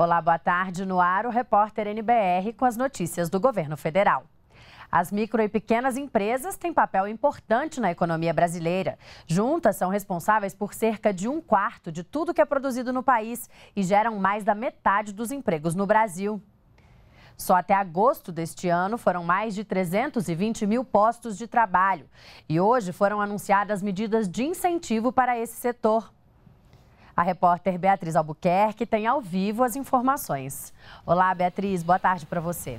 Olá, boa tarde. No ar, o repórter NBR com as notícias do governo federal. As micro e pequenas empresas têm papel importante na economia brasileira. Juntas são responsáveis por cerca de um quarto de tudo que é produzido no país e geram mais da metade dos empregos no Brasil. Só até agosto deste ano foram mais de 320 mil postos de trabalho. E hoje foram anunciadas medidas de incentivo para esse setor. A repórter Beatriz Albuquerque tem ao vivo as informações. Olá, Beatriz, boa tarde para você.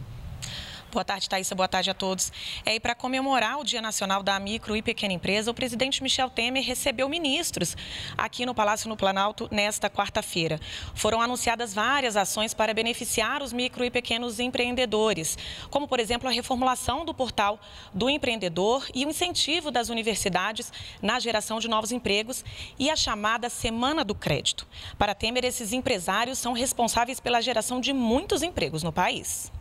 Boa tarde, Thaisa. Boa tarde a todos. É, e para comemorar o Dia Nacional da Micro e Pequena Empresa, o presidente Michel Temer recebeu ministros aqui no Palácio no Planalto nesta quarta-feira. Foram anunciadas várias ações para beneficiar os micro e pequenos empreendedores, como, por exemplo, a reformulação do portal do empreendedor e o incentivo das universidades na geração de novos empregos e a chamada Semana do Crédito. Para Temer, esses empresários são responsáveis pela geração de muitos empregos no país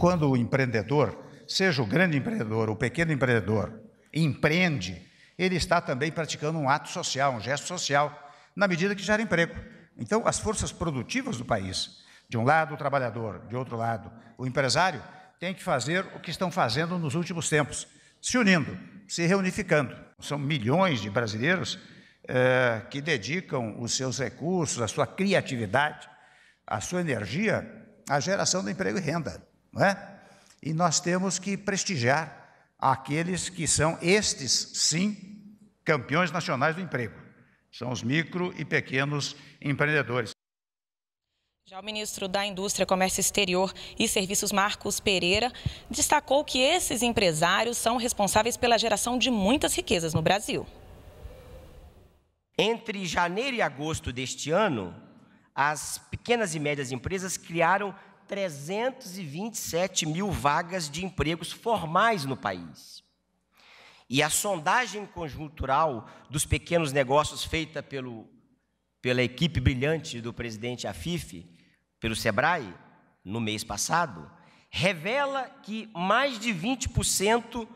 quando o empreendedor, seja o grande empreendedor, ou o pequeno empreendedor, empreende, ele está também praticando um ato social, um gesto social, na medida que gera emprego. Então, as forças produtivas do país, de um lado o trabalhador, de outro lado o empresário, têm que fazer o que estão fazendo nos últimos tempos, se unindo, se reunificando. São milhões de brasileiros eh, que dedicam os seus recursos, a sua criatividade, a sua energia à geração de emprego e renda não é? E nós temos que prestigiar aqueles que são estes, sim, campeões nacionais do emprego. São os micro e pequenos empreendedores. Já o ministro da Indústria, Comércio Exterior e Serviços, Marcos Pereira, destacou que esses empresários são responsáveis pela geração de muitas riquezas no Brasil. Entre janeiro e agosto deste ano, as pequenas e médias empresas criaram 327 mil vagas de empregos formais no país. E a sondagem conjuntural dos pequenos negócios feita pelo, pela equipe brilhante do presidente Afif, pelo Sebrae, no mês passado, revela que mais de 20%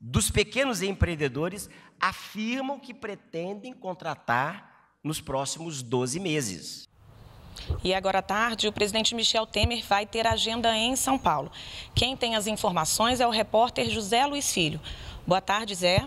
dos pequenos empreendedores afirmam que pretendem contratar nos próximos 12 meses. E agora à tarde, o presidente Michel Temer vai ter agenda em São Paulo. Quem tem as informações é o repórter José Luiz Filho. Boa tarde, Zé.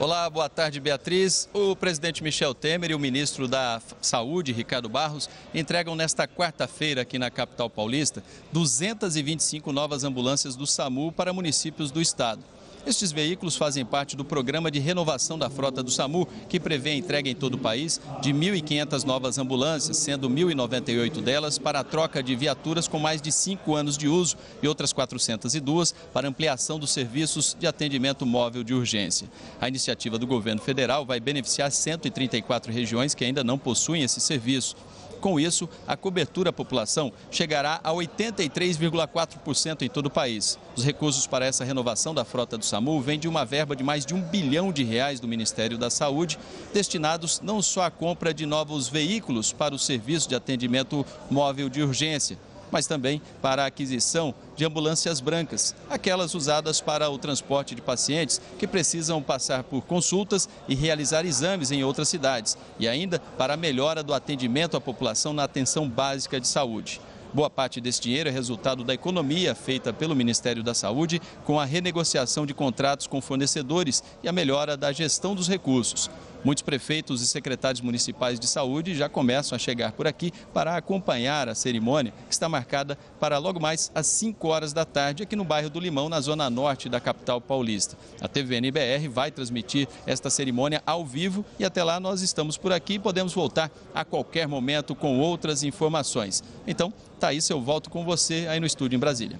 Olá, boa tarde, Beatriz. O presidente Michel Temer e o ministro da Saúde, Ricardo Barros, entregam nesta quarta-feira aqui na capital paulista 225 novas ambulâncias do SAMU para municípios do estado. Estes veículos fazem parte do programa de renovação da frota do SAMU, que prevê a entrega em todo o país de 1.500 novas ambulâncias, sendo 1.098 delas para a troca de viaturas com mais de 5 anos de uso e outras 402 para ampliação dos serviços de atendimento móvel de urgência. A iniciativa do governo federal vai beneficiar 134 regiões que ainda não possuem esse serviço. Com isso, a cobertura à população chegará a 83,4% em todo o país. Os recursos para essa renovação da frota do SAMU vêm de uma verba de mais de um bilhão de reais do Ministério da Saúde, destinados não só à compra de novos veículos para o serviço de atendimento móvel de urgência, mas também para a aquisição de ambulâncias brancas, aquelas usadas para o transporte de pacientes que precisam passar por consultas e realizar exames em outras cidades, e ainda para a melhora do atendimento à população na atenção básica de saúde. Boa parte desse dinheiro é resultado da economia feita pelo Ministério da Saúde com a renegociação de contratos com fornecedores e a melhora da gestão dos recursos. Muitos prefeitos e secretários municipais de saúde já começam a chegar por aqui para acompanhar a cerimônia, que está marcada para logo mais às 5 horas da tarde, aqui no bairro do Limão, na zona norte da capital paulista. A TVNBR vai transmitir esta cerimônia ao vivo e até lá nós estamos por aqui e podemos voltar a qualquer momento com outras informações. Então, Thaís, eu volto com você aí no estúdio em Brasília.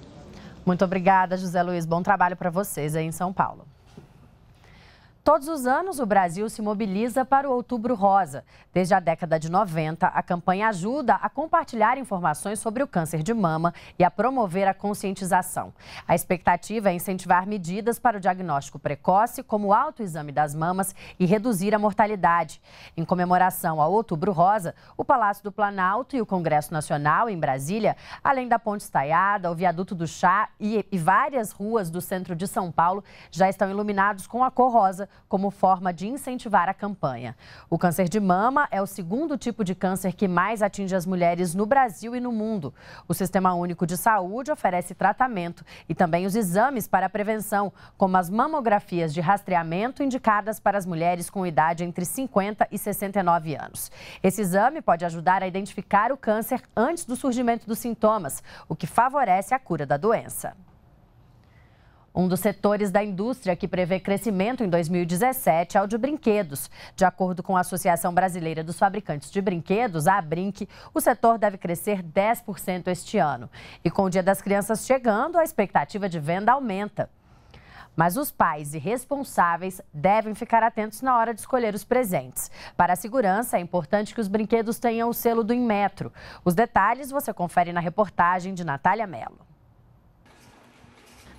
Muito obrigada, José Luiz. Bom trabalho para vocês aí em São Paulo. Todos os anos, o Brasil se mobiliza para o Outubro Rosa. Desde a década de 90, a campanha ajuda a compartilhar informações sobre o câncer de mama e a promover a conscientização. A expectativa é incentivar medidas para o diagnóstico precoce, como o autoexame das mamas, e reduzir a mortalidade. Em comemoração ao Outubro Rosa, o Palácio do Planalto e o Congresso Nacional, em Brasília, além da Ponte Estaiada, o Viaduto do Chá e, e várias ruas do centro de São Paulo, já estão iluminados com a cor rosa como forma de incentivar a campanha. O câncer de mama é o segundo tipo de câncer que mais atinge as mulheres no Brasil e no mundo. O Sistema Único de Saúde oferece tratamento e também os exames para a prevenção, como as mamografias de rastreamento indicadas para as mulheres com idade entre 50 e 69 anos. Esse exame pode ajudar a identificar o câncer antes do surgimento dos sintomas, o que favorece a cura da doença. Um dos setores da indústria que prevê crescimento em 2017 é o de brinquedos. De acordo com a Associação Brasileira dos Fabricantes de Brinquedos, a Brinque, o setor deve crescer 10% este ano. E com o Dia das Crianças chegando, a expectativa de venda aumenta. Mas os pais e responsáveis devem ficar atentos na hora de escolher os presentes. Para a segurança, é importante que os brinquedos tenham o selo do Inmetro. Os detalhes você confere na reportagem de Natália Mello.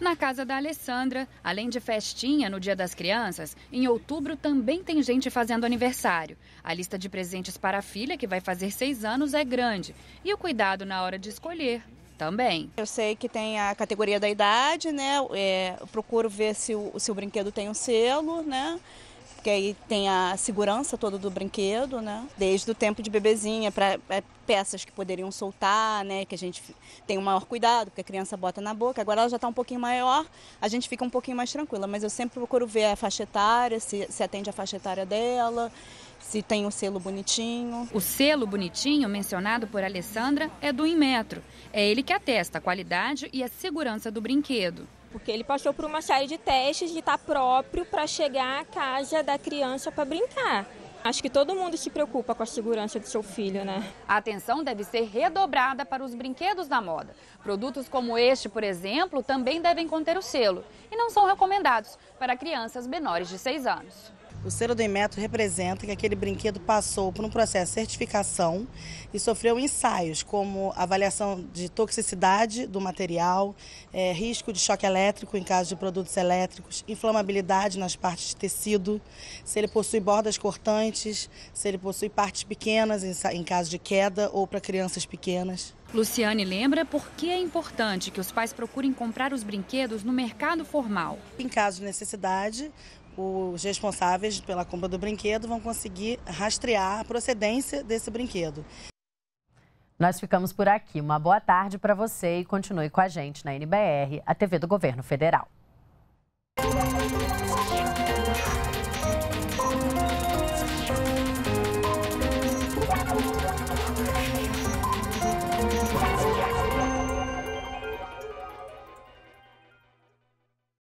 Na casa da Alessandra, além de festinha no Dia das Crianças, em outubro também tem gente fazendo aniversário. A lista de presentes para a filha, que vai fazer seis anos, é grande. E o cuidado na hora de escolher também. Eu sei que tem a categoria da idade, né? É, procuro ver se o, se o brinquedo tem um selo, né? porque aí tem a segurança toda do brinquedo, né? Desde o tempo de bebezinha para é, peças que poderiam soltar, né? Que a gente tem um maior cuidado, porque a criança bota na boca. Agora ela já está um pouquinho maior, a gente fica um pouquinho mais tranquila. Mas eu sempre procuro ver a faixa etária, se, se atende a faixa etária dela se tem o um selo bonitinho. O selo bonitinho mencionado por Alessandra é do Inmetro. É ele que atesta a qualidade e a segurança do brinquedo porque ele passou por uma série de testes de estar próprio para chegar à casa da criança para brincar. Acho que todo mundo se preocupa com a segurança do seu filho, né? A atenção deve ser redobrada para os brinquedos da moda. Produtos como este, por exemplo, também devem conter o selo e não são recomendados para crianças menores de 6 anos. O selo do Inmetro representa que aquele brinquedo passou por um processo de certificação e sofreu ensaios, como avaliação de toxicidade do material, é, risco de choque elétrico em caso de produtos elétricos, inflamabilidade nas partes de tecido, se ele possui bordas cortantes, se ele possui partes pequenas em, em caso de queda ou para crianças pequenas. Luciane lembra por que é importante que os pais procurem comprar os brinquedos no mercado formal. Em caso de necessidade, os responsáveis pela compra do brinquedo vão conseguir rastrear a procedência desse brinquedo. Nós ficamos por aqui. Uma boa tarde para você e continue com a gente na NBR, a TV do Governo Federal.